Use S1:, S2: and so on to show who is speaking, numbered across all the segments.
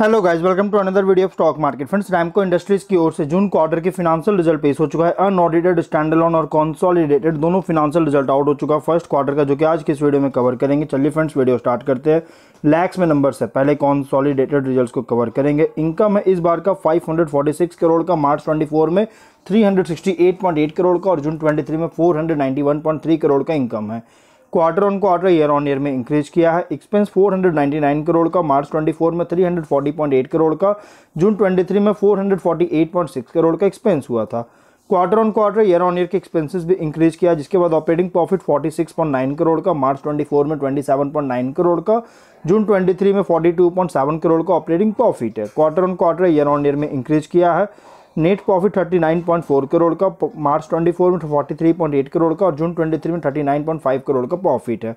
S1: hello guys welcome to another video of stock market friends Ramco industries की ओर से June quarter के financial result पेश हो चुका है अनऑडिटेड स्टैंडलोन और कॉन्सॉलिडेटेड दोनों फिनांशियल रिजल्ट आउट हो चुका है फर्स्ट क्वार्टर का जो कि आज के इस वीडियो में कवर करेंगे चलिए फ्रेंड्स वीडियो स्टार्ट करते हैं लैक्स में नंबर से पहले कॉन्सॉलिडेटेड रिजल्ट को कवर करेंगे इनकम है इस बार का फाइव करोड़ का मार्च ट्वेंटी में 368.8 करोड़ का और जून 23 में 491.3 करोड़ का इनकम है quarter on quarter year on year में इंक्रीज किया है एक्सपेंस 499 करोड़ का मार्च 24 में 340.8 करोड़ का जून 23 में 448.6 करोड़ का एक्सपेंस हुआ था quarter on quarter year on year के एक्सपेंसेस भी इंक्रीज किया जिसके बाद ऑपरेटिंग प्रॉफिट 46.9 करोड़ का मार्च 24 में 27.9 करोड़ का जून 23 में 42.7 करोड़ का ऑपरेटिंग प्रॉफिट है quarter on quarter year on year में इंक्रीज किया है नेट प्रॉफिट 39.4 करोड़ का मार्च 24 में 43.8 करोड़ का और जून 23 में 39.5 करोड़ का प्रॉफिट है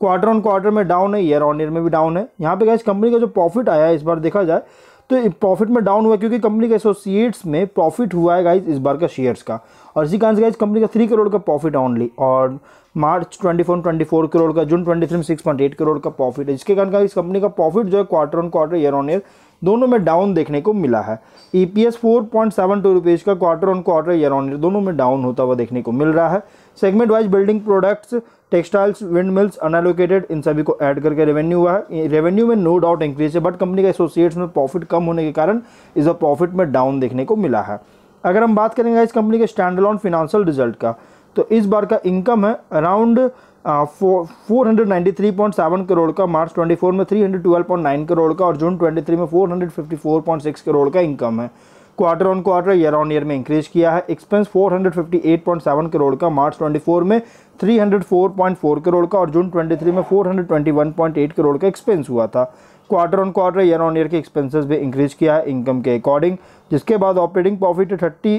S1: क्वार्टर ऑन क्वार्टर में डाउन है ईयर ऑन ईयर में भी डाउन है यहाँ पे गए कंपनी का जो प्रॉफिट आया है इस बार देखा जाए तो प्रॉफिट में डाउन हुआ क्योंकि कंपनी के एसोसिएट्स में प्रॉफिट हुआ है गाइज इस बार का शेयर्स का और इसी कारण से गाइज कंपनी का थ्री करोड़ का प्रॉफिट ऑनली और March twenty four twenty four crore का जून ट्वेंटी थ्री में सिक्स पॉइंट एट करोड़ का प्रॉफिट है जिसके कारण इस कंपनी का प्रॉफिट जो है quarter on quarter year on year दोनों में डाउन देखने को मिला है E P S four point seven two rupees का quarter on quarter year on year दोनों में डाउन होता हुआ देखने को मिल रहा है segment wise building products textiles wind mills unallocated इन सभी को ऐड करके रेवेन्यू हुआ है रेवेन्यू में नो डाउट इंक्रीज है बट कंपनी का एसोसिएट्स में प्रॉफिट कम होने के कारण इस प्रॉफिट में डाउन देखने को मिला है अगर हम बात करेंगे इस कंपनी के स्टैंड अलोन फिनेंशियल रिजल्ट का तो इस बार का इनकम है around four hundred ninety three point seven crore का मार्च ट्वेंटी फोर में three hundred twelve point nine crore का और जून ट्वेंटी थ्री में four hundred fifty four point six crore का इनकम है quarter on quarter year on year में increase किया है एक्सपेंस 458.7 करोड़ का मार्च 24 में 304.4 करोड़ का और जून 23 में 421.8 करोड़ का एक्सपेंस हुआ था quarter on quarter year on year के एक्सपेंसेस भी इंक्रीज किया है इनकम के अकॉर्डिंग जिसके बाद operating profit thirty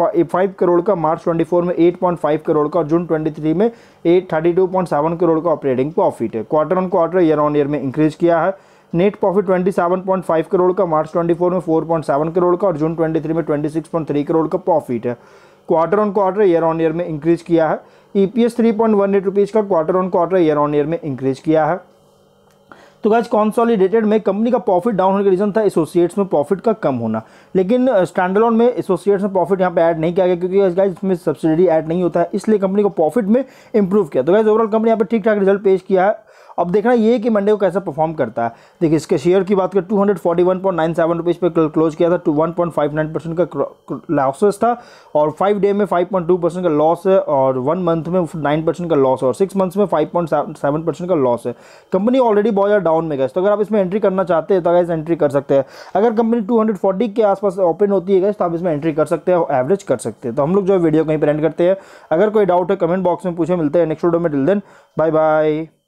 S1: five crore का मार्च 24 में 8.5 करोड़ का और जून 23 में सेवन करोड़ का ऑपरेटिंग प्रॉफिट है quarter on quarter year on year में इंक्रीज किया है नेट प्रॉफिट 27.5 करोड़ का मार्च 24 में 4.7 करोड़ का और जून 23 में 26.3 करोड़ का प्रॉफिट है quarter on quarter year on year में इंक्रीज किया है E P S three point one eight rupees का quarter on quarter year on year में इंक्रीज किया है तो गाइज कॉन्सॉलीडेटेड में कंपनी का प्रॉफिट डाउन होने का रीज़न था एसोसिएट्स में प्रॉफिट का कम होना लेकिन स्टैंडलॉन uh, में एसोसिएट्स में प्रॉफिट यहाँ पे ऐड नहीं किया गया क्योंकि गाइज uh, इसमें सब्सिडी ऐड नहीं होता है इसलिए कंपनी को प्रॉफिट में इंप्रूव किया तो गाइज ओवरऑल कंपनी यहाँ पर ठीक ठाक रिजल्ट पेश किया है अब देखना ये कि मंडे को कैसा परफॉर्म करता है देखिए इसके शेयर की बात करें two hundred forty one point nine seven rupees पर क्लोज किया था two one point five nine percent का लॉसेस था और फाइव डे में फाइव पॉइंट टू परसेंट का लॉस है और वन मंथ में नाइन परसेंट का लॉस है और सिक्स मंथ्स में फाइव पॉइंट सेवन परसेंट का लॉस है कंपनी ऑलरेडी बहुत ज़्यादा डाउन में गए तो अगर आप इसमें एंट्री करना चाहते हैं तो अगर एंट्री कर सकते हैं अगर कंपनी टू हंड्रेड फोर्टी के आसपास ओपन होती है तो आप इसमें एंट्री कर सकते हैं और एवरेज कर सकते हैं तो हम लोग जो है वीडियो कहीं पर एंड करते हैं अगर कोई डाउट है कमेंट बॉक्स में पूछे मिलते हैं नेक्स्ट वीडियो में टिल देन बाय बाय